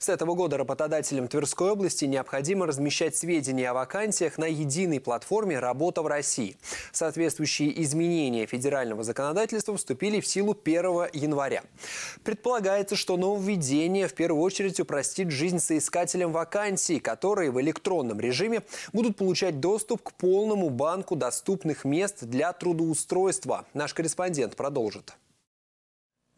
С этого года работодателям Тверской области необходимо размещать сведения о вакансиях на единой платформе «Работа в России». Соответствующие изменения федерального законодательства вступили в силу 1 января. Предполагается, что нововведение в первую очередь упростит жизнь соискателям вакансий, которые в электронном режиме будут получать доступ к полному банку доступных мест для трудоустройства. Наш корреспондент продолжит.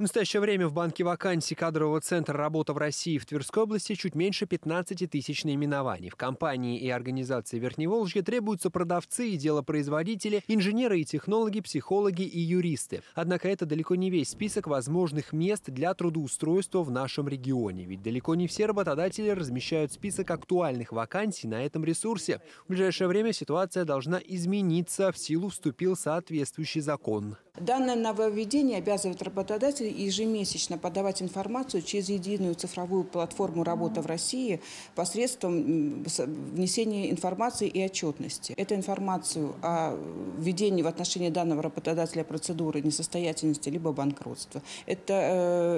В настоящее время в банке вакансий кадрового центра «Работа в России» в Тверской области чуть меньше 15 тысяч наименований. В компании и организации Верхневолжья требуются продавцы и делопроизводители, инженеры и технологи, психологи и юристы. Однако это далеко не весь список возможных мест для трудоустройства в нашем регионе. Ведь далеко не все работодатели размещают список актуальных вакансий на этом ресурсе. В ближайшее время ситуация должна измениться. В силу вступил соответствующий закон. Данное нововведение обязывает работодателя ежемесячно подавать информацию через единую цифровую платформу «Работа в России» посредством внесения информации и отчетности. Эту информацию о введении в отношении данного работодателя процедуры несостоятельности либо банкротства. Это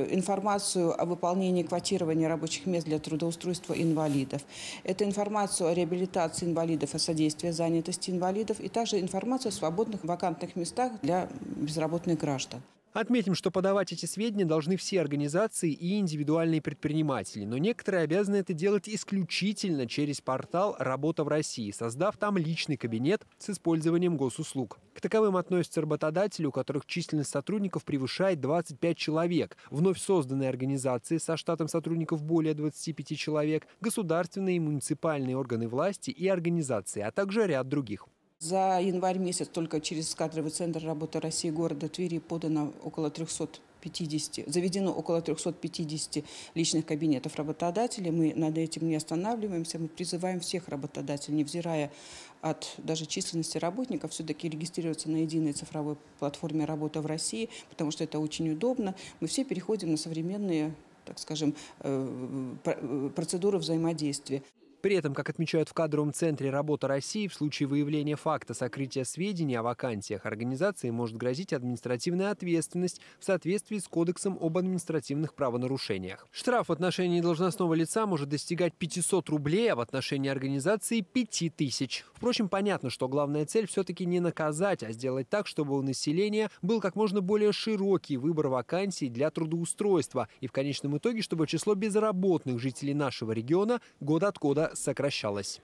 э, информацию о выполнении квотирования рабочих мест для трудоустройства инвалидов. Это информацию о реабилитации инвалидов, о содействии занятости инвалидов и также информацию о свободных вакантных местах для безработных граждан. Отметим, что подавать эти сведения должны все организации и индивидуальные предприниматели, но некоторые обязаны это делать исключительно через портал «Работа в России», создав там личный кабинет с использованием госуслуг. К таковым относятся работодатели, у которых численность сотрудников превышает 25 человек, вновь созданные организации со штатом сотрудников более 25 человек, государственные и муниципальные органы власти и организации, а также ряд других. За январь месяц только через кадровый центр работы России города Твери подано около 350, заведено около 350 личных кабинетов работодателей. Мы над этим не останавливаемся, мы призываем всех работодателей, невзирая от даже численности работников, все-таки регистрироваться на единой цифровой платформе «Работа в России», потому что это очень удобно. Мы все переходим на современные так скажем, э, э, э, процедуры взаимодействия. При этом, как отмечают в кадровом центре «Работа России», в случае выявления факта сокрытия сведений о вакансиях организации может грозить административная ответственность в соответствии с Кодексом об административных правонарушениях. Штраф в отношении должностного лица может достигать 500 рублей, а в отношении организации – 5000. Впрочем, понятно, что главная цель все-таки не наказать, а сделать так, чтобы у населения был как можно более широкий выбор вакансий для трудоустройства и в конечном итоге, чтобы число безработных жителей нашего региона год от года сокращалось.